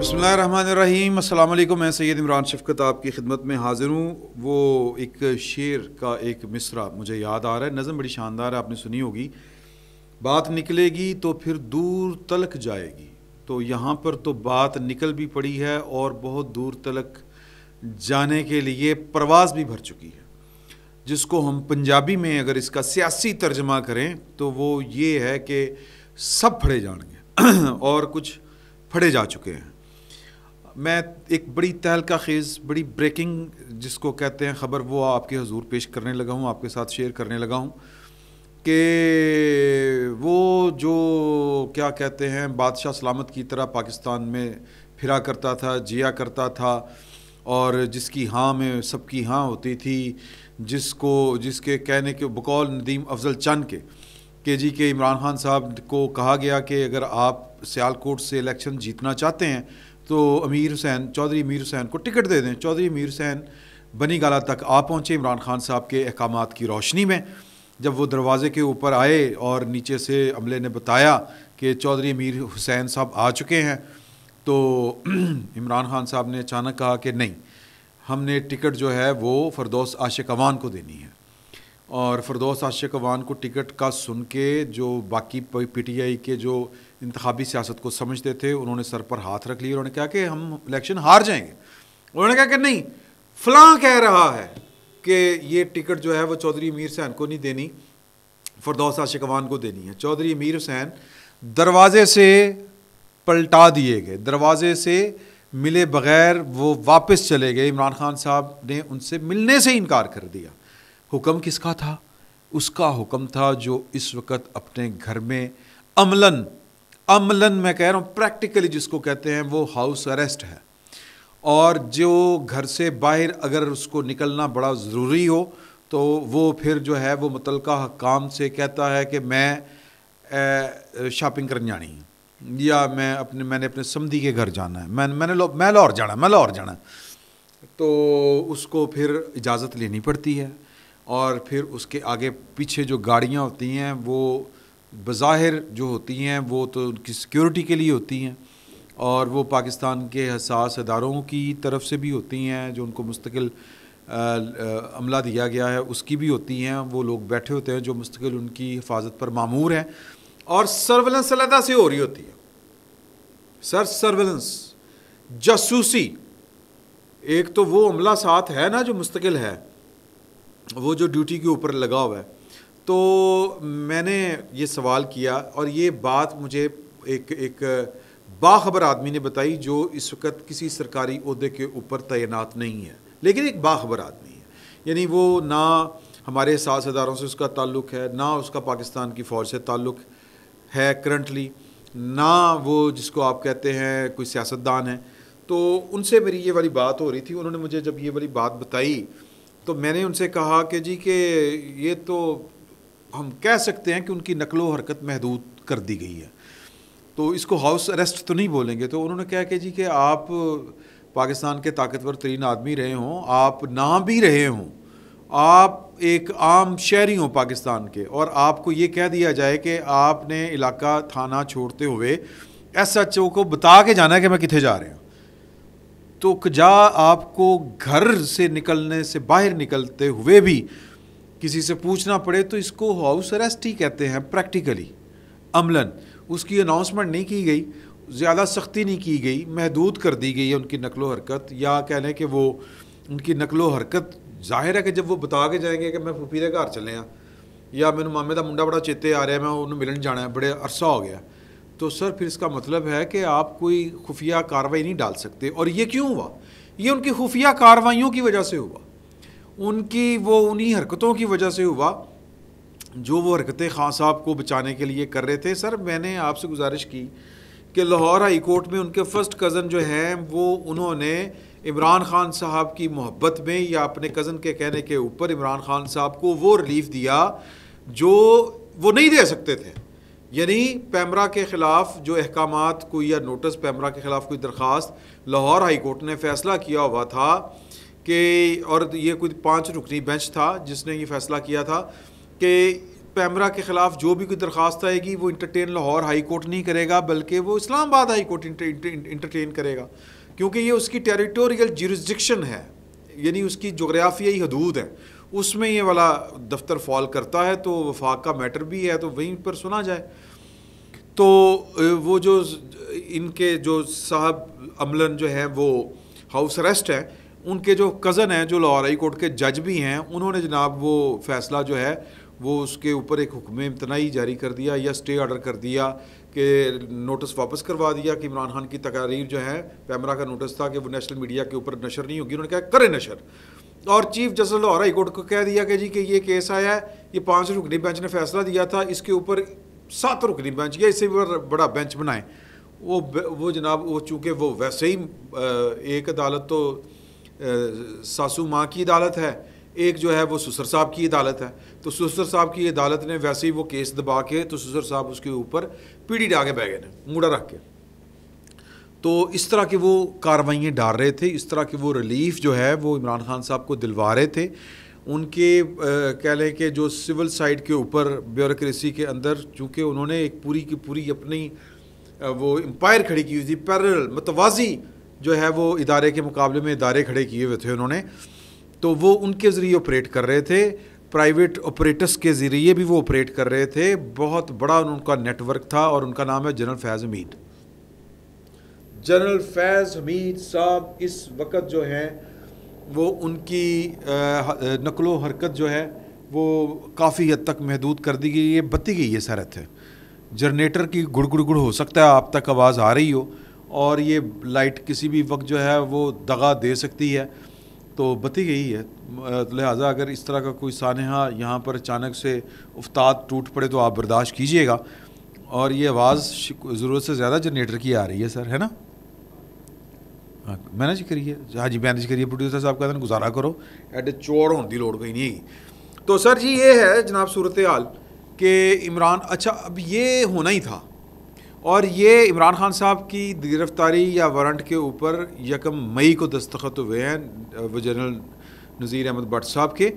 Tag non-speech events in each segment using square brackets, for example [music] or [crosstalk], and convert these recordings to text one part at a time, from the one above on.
बसमीम अल्लाम मैं सैद इमरान शफकत आपकी खिदमत में हाज़िर हूँ वो एक शेर का एक मिसरा मुझे याद आ रहा है नज़म बड़ी शानदार है आपने सुनी होगी बात निकलेगी तो फिर दूर तलक जाएगी तो यहाँ पर तो बात निकल भी पड़ी है और बहुत दूर तलक जाने के लिए प्रवास भी भर चुकी है जिसको हम पंजाबी में अगर इसका सियासी तर्जमा करें तो वो ये है कि सब फड़े जाएंगे [clears throat] और कुछ फड़े जा चुके हैं मैं एक बड़ी तहलका खेज़ बड़ी ब्रेकिंग जिसको कहते हैं ख़बर वो आपके हजूर पेश करने लगा हूँ आपके साथ शेयर करने लगा हूँ कि वो जो क्या कहते हैं बादशाह सलामत की तरह पाकिस्तान में फिरा करता था जिया करता था और जिसकी हाँ में सबकी हाँ होती थी जिसको जिसके कहने के बकौल नदीम अफजल चंद के के जी के इमरान खान साहब को कहा गया कि अगर आप सियालकोट से इलेक्शन जीतना चाहते हैं तो अमीर हुसैन चौधरी अमीर हुसैन को टिकट दे दें चौधरी अमीर हुसैन बनी गाला तक आ पहुँचे इमरान खान साहब के अहकाम की रोशनी में जब वो दरवाज़े के ऊपर आए और नीचे से अमले ने बताया कि चौधरी अमीर हुसैन साहब आ चुके हैं तो [clears throat] इमरान खान साहब ने अचानक कहा कि नहीं हमने टिकट जो है वो फरदोस आशिक अवान को देनी है और फरदोस आशिक अवान को टिकट का सुन के जो बाकी पी टी आई के जो इंतबी सियासत को समझते थे उन्होंने सर पर हाथ रख लिया उन्होंने कहा कि हम इलेक्शन हार जाएंगे उन्होंने कहा कि नहीं फलां कह रहा है कि ये टिकट जो है वो चौधरी अमीर हुसैन को नहीं देनी फरदोस आशिक अवान को देनी है चौधरी अमीर हुसैन दरवाजे से पलटा दिए गए दरवाजे से मिले बगैर वो वापस चले गए इमरान खान साहब ने उनसे मिलने से इनकार कर दिया हुक्म किसका था उसका हुक्म था जो इस वक्त अपने घर में अमलन अमलन मैं कह रहा हूँ प्रैक्टिकली जिसको कहते हैं वो हाउस अरेस्ट है और जो घर से बाहर अगर उसको निकलना बड़ा ज़रूरी हो तो वो फिर जो है वो मुतल काम से कहता है कि मैं शॉपिंग करने जानी है या मैं अपने मैंने अपने समधी के घर जाना है मैं मैंने लो, मैं लाहौर जाना है मैं लाहौर जाना है तो उसको फिर इजाज़त लेनी पड़ती है और फिर उसके आगे पीछे जो गाड़ियाँ होती हैं वो बज़ाहिर जो होती हैं वो तो उनकी सिक्योरिटी के लिए होती हैं और वो पाकिस्तान के हसास इदारों की तरफ से भी होती हैं जो उनको मुस्तकिल अमला दिया गया है उसकी भी होती हैं वो लोग बैठे होते हैं जो मुस्तकिल उनकी हिफाजत पर मामूर हैं और सर्वेलेंस अलहदा से हो रही होती है सर सर्वेलेंस जासूसी एक तो वो अमला साथ है ना जो मुस्तकिल है वो जो ड्यूटी के ऊपर लगा हुआ है तो मैंने ये सवाल किया और ये बात मुझे एक एक बाखबर आदमी ने बताई जो इस वक्त किसी सरकारी अहदे के ऊपर तैनात नहीं है लेकिन एक बाखबर आदमी है यानी वो ना हमारे सास अदारों से उसका ताल्लुक़ है ना उसका पाकिस्तान की फ़ौज से ताल्लुक़ है करंटली ना वो जिसको आप कहते हैं कोई सियासतदान है तो उनसे मेरी ये वाली बात हो रही थी उन्होंने मुझे जब ये वाली बात बताई तो मैंने उनसे कहा कि जी कि ये तो हम कह सकते हैं कि उनकी नकलो हरकत महदूद कर दी गई है तो इसको हाउस अरेस्ट तो नहीं बोलेंगे तो उन्होंने कहा कि जी कि आप पाकिस्तान के ताकतवर तरीन आदमी रहे हों आप ना भी रहे हों आप एक आम शहरी हों पाकिस्तान के और आपको ये कह दिया जाए कि आपने इलाका थाना छोड़ते हुए एस एच ओ को बता के जाना है कि मैं कितने जा रहा हूँ तो कजा आपको घर से निकलने से बाहर निकलते हुए भी किसी से पूछना पड़े तो इसको हाउस अरेस्ट ही कहते हैं प्रैक्टिकली अमलन उसकी अनाउंसमेंट नहीं की गई ज़्यादा सख्ती नहीं की गई महदूद कर दी गई है उनकी नकलो हरकत या कह लें कि वो उनकी नकलो हरकत ज़ाहिर है कि जब वो बता के जाएंगे कि मैं फूफी के घर चले हाँ या मैंने मामे का मुंडा बड़ा चेते आ रहा है मैं उन्होंने मिलन जाना है बड़े अरसा हो गया तो सर फिर इसका मतलब है कि आप कोई खुफिया कार्रवाई नहीं डाल सकते और ये क्यों हुआ ये उनकी खुफिया कार्रवाइयों की वजह से हुआ उनकी वो उन्हीं हरकतों की वजह से हुआ जो वो हरकतें खान साहब को बचाने के लिए कर रहे थे सर मैंने आपसे गुजारिश की कि लाहौर हाई कोर्ट में उनके फ़र्स्ट कज़न जो हैं वो उन्होंने इमरान खान साहब की मोहब्बत में या अपने कज़न के कहने के ऊपर इमरान खान साहब को वो रिलीफ दिया जो वो नहीं दे सकते थे यानी पैमरा के ख़िलाफ़ जो अहकाम कोई या नोटिस पैमरा के ख़िलाफ़ कोई दरख्वास्त लाहौर हाई कोर्ट ने फ़ैसला किया हुआ था कि और ये कोई पाँच रुकनी बेंच था जिसने ये फ़ैसला किया था कि पैमरा के ख़िलाफ़ जो भी कोई दरख्वास्त आएगी वो इंटरटेन लाहौर हाई कोर्ट नहीं करेगा बल्कि वो इस्लामाबाद हाई कोर्ट इंटरटेन करेगा क्योंकि ये उसकी टेरिटोरियल जुरिस्डिक्शन है यानी उसकी जोग्राफियाई हदूद है उसमें ये वाला दफ्तर फॉल करता है तो वफाक का मैटर भी है तो वहीं पर सुना जाए तो वो जो इनके जो साहब अमलन जो हैं वो हाउस अरेस्ट हैं उनके जो कज़न हैं जो लाहौर हाई कोर्ट के जज भी हैं उन्होंने जनाब वो फैसला जो है वो उसके ऊपर एक हुक्म इम्तनाई जारी कर दिया या स्टे ऑर्डर कर दिया कि नोटिस वापस करवा दिया कि इमरान खान की तकारीर जो है पैमरा का नोटिस था कि वो नेशनल मीडिया के ऊपर नशर नहीं होगी उन्होंने कहा करें नशर और chief justice Lahore high court को कह दिया कि जी कि ये केस आया है ये पांच रुकनी बेंच ने फैसला दिया था इसके ऊपर सात रुकनी बेंच या इससे बड़ा बेंच बनाए वो वो जनाब वो चूँकि वो वैसे ही एक अदालत तो सासू माँ की अदालत है एक जो है वो सुसर साहब की अदालत है तो सुसर साहब की अदालत ने वैसे ही वो केस दबा के तो सुसर साहब उसके ऊपर पीढ़ी डाके बह गए ने मूड़ा रख के तो इस तरह के वो कार्रवाइयाँ डाल रहे थे इस तरह के वो रिलीफ जो है वो इमरान खान साहब को दिलवा रहे थे उनके कह लें कि जो सिविल साइड के ऊपर ब्यूरोसी के अंदर चूँकि उन्होंने एक पूरी की पूरी अपनी वो एम्पायर खड़ी की हुई थी पैरल मतवाजी जो है वो इदारे के मुकाबले में इदारे खड़े किए हुए थे उन्होंने तो वो उनके ज़रिए ऑपरेट कर रहे थे प्राइवेट ऑपरेटर्स के ज़रिए भी वो ऑपरेट कर रहे थे बहुत बड़ा उनका नेटवर्क था और उनका नाम है जनरल फैज़ उमीद जनरल फैज़ हमीद साहब इस वक्त जो हैं वो उनकी नकलो हरकत जो है वो काफ़ी हद तक महदूद कर दी गई है बत्ती गई है सरत है जनरेटर की गुड़ गुड़ गुड़ हो सकता है आप तक आवाज़ आ रही हो और ये लाइट किसी भी वक्त जो है वो दगा दे सकती है तो बती गई है तो लिहाजा अगर इस तरह का कोई सानहा यहाँ पर अचानक से उफ्ताद टूट पड़े तो आप बर्दाश्त कीजिएगा और ये आवाज़ ज़रूरत से ज़्यादा जनरेटर की आ रही है सर है ना हाँ, मैनेज करिए हाँ जी मैनेज करिए प्रोड्यूसर साहब कहते हैं गुजारा करो एडे ए होने की लड़ कोई नहीं है तो सर जी ये है जनाब सूरत हाल कि इमरान अच्छा अब ये होना ही था और ये इमरान खान साहब की गिरफ्तारी या वारंट के ऊपर यकम मई को दस्तखत हुए हैं वो जनरल नज़ीर अहमद भट्ट साहब के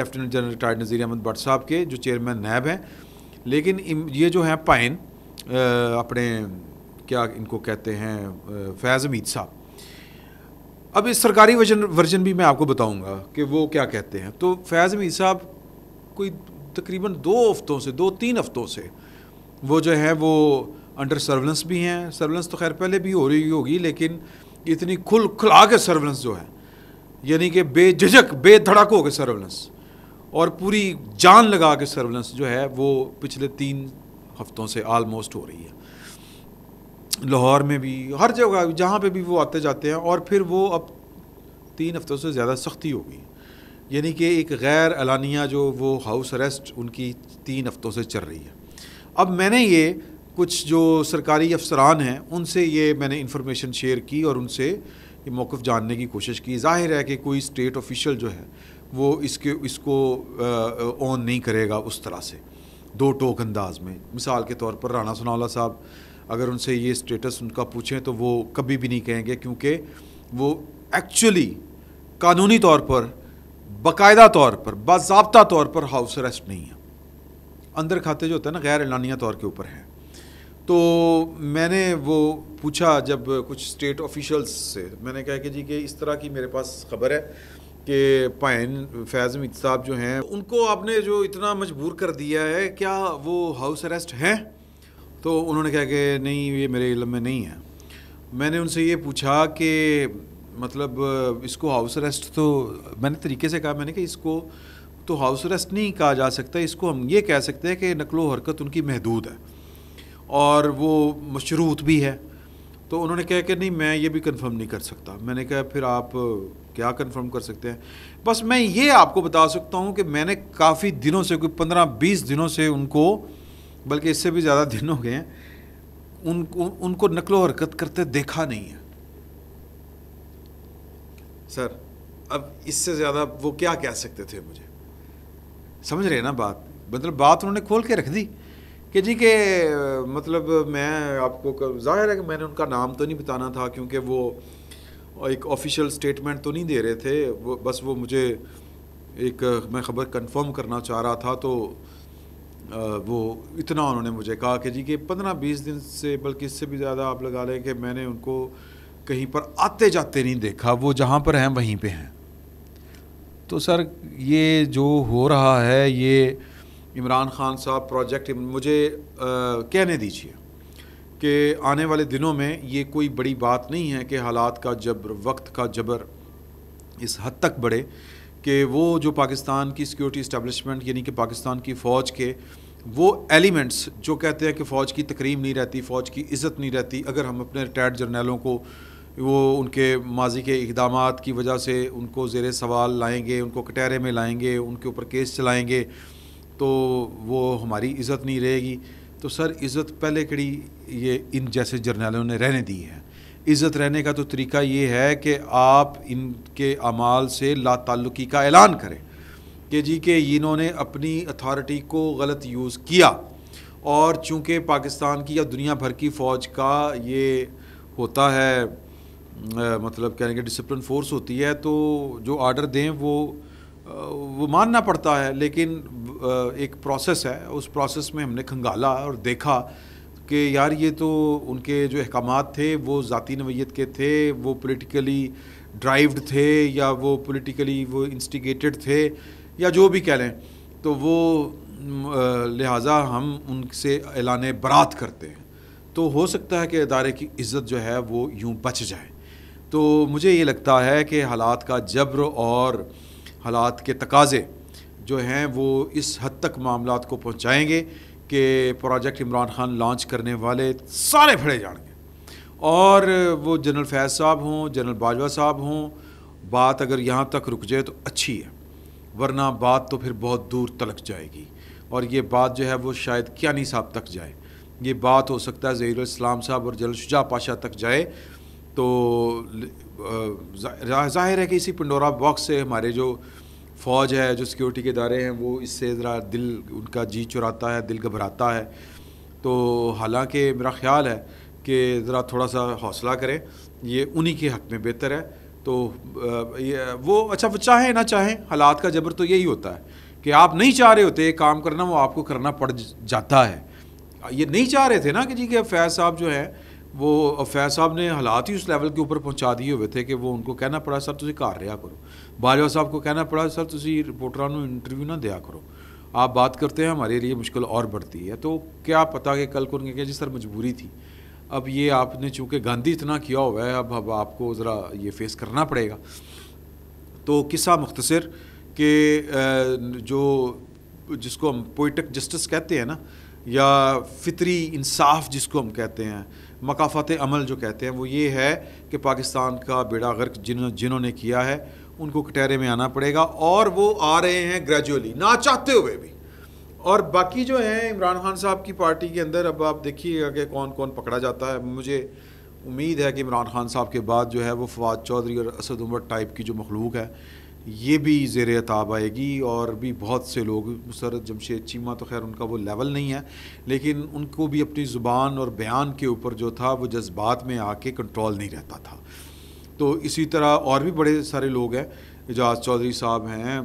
lieutenant general retired Nazir Ahmad Bhatt साहब के जो चेयरमैन नैब हैं लेकिन ये जो हैं पाइन अपने क्या इनको कहते हैं फैज़ अमीद साहब अब इस सरकारी वर्जन वर्जन भी मैं आपको बताऊंगा कि वो क्या कहते हैं तो फैज़ मीर साहब कोई तकरीबन दो हफ्तों से दो तीन हफ्तों से वो जो है वो अंडर सर्वलेंस भी हैं सर्वलेंस तो खैर पहले भी हो रही होगी लेकिन इतनी खुल खुला के सर्वलेंस जो है यानी कि बेझिझक बेधड़क हो के सर्वलेंस और पूरी जान लगा के सर्वलेंस जो है वो पिछले तीन हफ्तों से आलमोस्ट हो रही है लाहौर में भी हर जगह जहाँ पे भी वो आते जाते हैं और फिर वो अब तीन हफ्तों से ज़्यादा सख्ती हो गई यानी कि एक गैर अलानिया जो वो हाउस अरेस्ट उनकी तीन हफ्तों से चल रही है अब मैंने ये कुछ जो सरकारी अफसरान हैं उनसे ये मैंने इन्फॉर्मेशन शेयर की और उनसे ये मौक़ जानने की कोशिश की जाहिर है कि कोई स्टेट ऑफिशियल जो है वो इसके इसको ऑन नहीं करेगा उस तरह से दो टोक अंदाज में मिसाल के तौर पर राना सनावला साहब अगर उनसे ये स्टेटस उनका पूछें तो वो कभी भी नहीं कहेंगे क्योंकि वो एक्चुअली कानूनी तौर पर बाकायदा तौर पर बाबा तौर पर हाउस अरेस्ट नहीं है अंदर खाते जो होते हैं ना गैर एलानिया तौर के ऊपर हैं तो मैंने वो पूछा जब कुछ स्टेट ऑफिशल्स से मैंने कहा कि जी कि इस तरह की मेरे पास खबर है कि पायन फैज़ साहब जो हैं उनको आपने जो इतना मजबूर कर दिया है क्या वो हाउस अरेस्ट हैं तो उन्होंने कहा कि नहीं ये मेरे इलम में नहीं है मैंने उनसे ये पूछा कि मतलब इसको हाउस अरेस्ट तो मैंने तरीके से कहा मैंने कि इसको तो हाउस अरेस्ट नहीं कहा जा सकता इसको हम ये कह सकते हैं कि नकलो हरकत उनकी महदूद है और वो मशरूत भी है तो उन्होंने कहा कि नहीं मैं ये भी कंफर्म नहीं कर सकता मैंने कहा फिर आप क्या कंफर्म कर सकते हैं बस मैं ये आपको बता सकता हूँ कि मैंने काफ़ी दिनों से कोई पंद्रह बीस दिनों से उनको बल्कि इससे भी ज़्यादा दिन हो गए हैं उनको उनको नकलो हरकत करते देखा नहीं है सर अब इससे ज़्यादा वो क्या कह सकते थे मुझे समझ रहे हैं ना बात मतलब बात उन्होंने खोल के रख दी कि जी के मतलब मैं आपको जाहिर है कि मैंने उनका नाम तो नहीं बताना था क्योंकि वो एक ऑफिशियल स्टेटमेंट तो नहीं दे रहे थे वो बस वो मुझे एक मैं खबर कंफर्म करना चाह रहा था तो वो इतना उन्होंने मुझे कहा कि जी कि पंद्रह बीस दिन से बल्कि इससे भी ज़्यादा आप लगा लें कि मैंने उनको कहीं पर आते जाते नहीं देखा वो जहाँ पर हैं वहीं पे हैं तो सर ये जो हो रहा है ये इमरान खान साहब प्रोजेक्ट मुझे आ, कहने दीजिए कि आने वाले दिनों में ये कोई बड़ी बात नहीं है कि हालात का जबर वक्त का जबर इस हद तक बढ़े कि वो जो पाकिस्तान की सिक्योरिटी इस्टबलिशमेंट यानी कि पाकिस्तान की फ़ौज के वो एलिमेंट्स जो कहते हैं कि फ़ौज की तकरीम नहीं रहती फ़ौज की इज़्ज़त नहीं रहती अगर हम अपने रिटायर्ड जर्नलों को वो उनके माजी के इकदाम की वजह से उनको जेर सवाल लाएंगे उनको कटहरे में लाएंगे उनके ऊपर केस चलाएंगे तो वो हमारी इज़्ज़त नहीं रहेगी तो सर इज़्ज़त पहले कड़ी ये इन जैसे जर्नलों ने रहने दी है इज़्ज़त रहने का तो तरीका ये है कि आप इनके अमाल से लातल्लुकी का ऐलान करें कि जी के इन्होंने अपनी अथॉरिटी को गलत यूज़ किया और चूँकि पाकिस्तान की या दुनिया भर की फ़ौज का ये होता है आ, मतलब कहने के डिसप्लिन फोर्स होती है तो जो आर्डर दें वो आ, वो मानना पड़ता है लेकिन आ, एक प्रोसेस है उस प्रोसेस में हमने खंगाला और देखा कि यार ये तो उनके जो अहकाम थे वो ज़ाती नवैत के थे वो पोलिटिकली ड्राइव्ड थे या वो पोलिटिकली वो इंस्टिगेटेड थे या जो भी कह लें तो वो लिहाजा हम उनसे ऐलान बरात करते हैं तो हो सकता है कि अदारे की इज़्ज़त जो है वो यूँ बच जाए तो मुझे ये लगता है कि हालात का जब्र और हालात के तकाजे जो हैं वो इस हद तक मामला को पहुँचाएँगे कि प्रोजेक्ट इमरान खान लॉन्च करने वाले सारे फड़े जाएंगे और वो जनरल फैज़ साहब हों जनरल बाजवा साहब हों बात अगर यहाँ तक रुक जाए तो अच्छी है वरना बात तो फिर बहुत दूर तलक जाएगी और ये बात जो है वो शायद नहीं साहब तक जाए ये बात हो सकता है इस्लाम साहब और जल शुजा पाशा तक जाए तो जाहिर है कि इसी पंडोरा बॉक्स से हमारे जो फ़ौज है जो सिक्योरिटी के इदारे हैं वो इससे ज़रा दिल उनका जी चुराता है दिल घबराता है तो हालांकि मेरा ख्याल है कि ज़रा थोड़ा सा हौसला करें ये उन्हीं के हक़ में बेहतर है तो ये वो अच्छा वो चाहें ना चाहें हालात का जबर तो यही होता है कि आप नहीं चाह रहे होते काम करना वो आपको करना पड़ जाता है ये नहीं चाह रहे थे ना कि जी कि फैज़ साहब जो हैं वो फैज साहब ने हालात ही उस लेवल के ऊपर पहुंचा दिए हुए थे कि वो उनको कहना पड़ा सर तुम घर रहा करो बाजवा साहब को कहना पड़ा सर तुम रिपोर्टर इंटरव्यू ना दिया करो आप बात करते हैं हमारे लिए मुश्किल और बढ़ती है तो क्या पता कि कल को उनके कहा जी सर मजबूरी थी अब ये आपने चूँकि गांधी इतना किया हुआ है अब अब आपको ज़रा ये फेस करना पड़ेगा तो किस्सा मुख्तसर के जो जिसको हम पोइटिक जस्टिस कहते हैं ना या फितरी इंसाफ जिसको हम कहते हैं मकाफत अमल जो कहते हैं वो ये है कि पाकिस्तान का बेड़ा गर्क जिन जिन्होंने किया है उनको कटहरे में आना पड़ेगा और वो आ रहे हैं ग्रेजुअली ना चाहते हुए भी और बाकी जो हैं इमरान खान साहब की पार्टी के अंदर अब आप देखिएगा कि कौन कौन पकड़ा जाता है मुझे उम्मीद है कि इमरान खान साहब के बाद जो है वो फवाद चौधरी और असद उमर टाइप की जो मखलूक है ये भी ज़ेर ताब आएगी और भी बहुत से लोग सर जमशेद चीमा तो खैर उनका वो लेवल नहीं है लेकिन उनको भी अपनी ज़ुबान और बयान के ऊपर जो था वो जज्बात में आके कंट्रोल नहीं रहता था तो इसी तरह और भी बड़े सारे लोग हैं एजाज चौधरी साहब हैं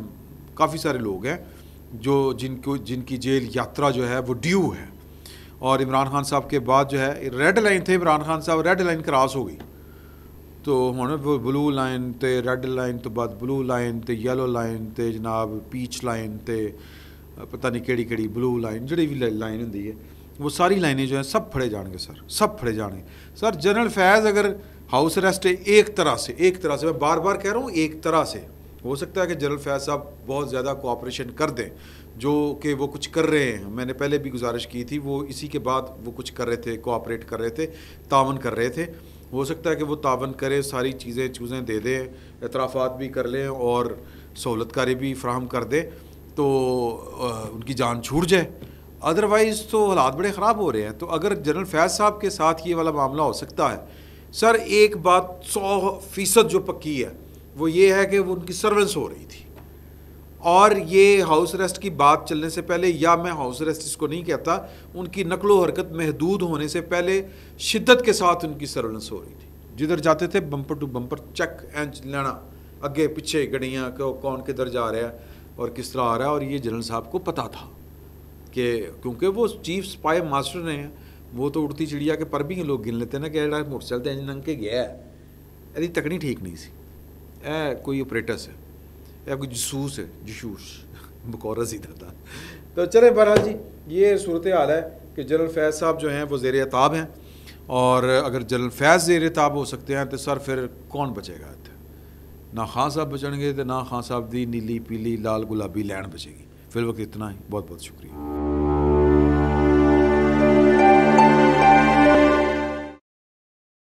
काफ़ी सारे लोग हैं जो जिनको जिनकी जेल यात्रा जो है वो ड्यू है और इमरान खान साहब के बाद जो है रेड लाइन थे इमरान खान साहब रेड लाइन क्रॉस हो गई तो हम ब्लू लाइन तो ਰੈੱਡ लाइन तो बाद ब्लू लाइन तो येलो लाइन तो जनाब पीच लाइन तो पता नहीं ਕਿਹੜੀ ब्लू लाइन जोड़ी भी लाइन ਲਾਈਨ ਹੁੰਦੀ है वो सारी लाइनें जो हैं सब फड़े जाएंगे सर सब फड़े जाने सर जनरल फैज़ अगर हाउस अरेस्ट एक तरह से एक तरह से मैं बार बार कह रहा हूँ एक तरह से हो सकता है कि जनरल फैज़ साहब बहुत ज़्यादा कोऑपरेशन कर दें जो कि वो कुछ कर रहे हैं मैंने पहले भी गुजारिश की थी वो इसी के बाद वो कुछ कर रहे थे कोऑपरेट कर रहे थे तावन कर रहे थे हो सकता है कि वो तावन करें सारी चीज़ें चूज़ें दे दें अतराफ़ात भी कर लें और सहूलतकारी भी फ्राहम कर दें तो उनकी जान छूट जाए अदरवाइज़ तो हालात बड़े ख़राब हो रहे हैं तो अगर जनरल फैज़ साहब के साथ ये वाला मामला हो सकता है सर एक बात सौ फ़ीसद जो पक्की है वो ये है कि वो उनकी सर्वेंस हो रही थी और ये हाउस अरेस्ट की बात चलने से पहले या मैं हाउस अरेस्ट इसको नहीं कहता उनकी नकलो हरकत महदूद होने से पहले शिद्दत के साथ उनकी सर्वेलेंस हो रही थी जिधर जाते थे बम्पर टू बम्पर चेक एंच लेना अगे पीछे गड़ियाँ को कौन किधर जा रहा है और किस तरह आ रहा है और ये जनरल साहब को पता था कि क्योंकि वो चीफ स्पाई मास्टर ने वो तो उड़ती चिड़िया के पर भी लोग गिन लेते ना कि मोटरसाइकिल तो इंजन के गया है यदि तकनी ठीक नहीं सी ए कोई ऑपरेटर है कोई जसूस है जसूस [laughs] बकौरा सीधा था तो चले बहरहाल जी ये सूरत हाल है कि जनरल फैज़ साहब जो हैं वो जेर ताब हैं और अगर जनरल फैज़ जेर ताब हो सकते हैं तो सर फिर कौन बचेगा इतना ना खान साहब बचणगे तो ना खान साहब की नीली पीली लाल गुलाबी लैन बचेगी फिर वक्त इतना ही बहुत बहुत शुक्रिया